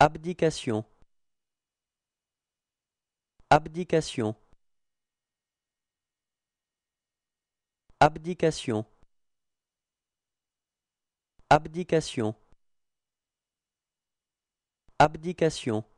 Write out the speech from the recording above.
Abdication Abdication Abdication Abdication Abdication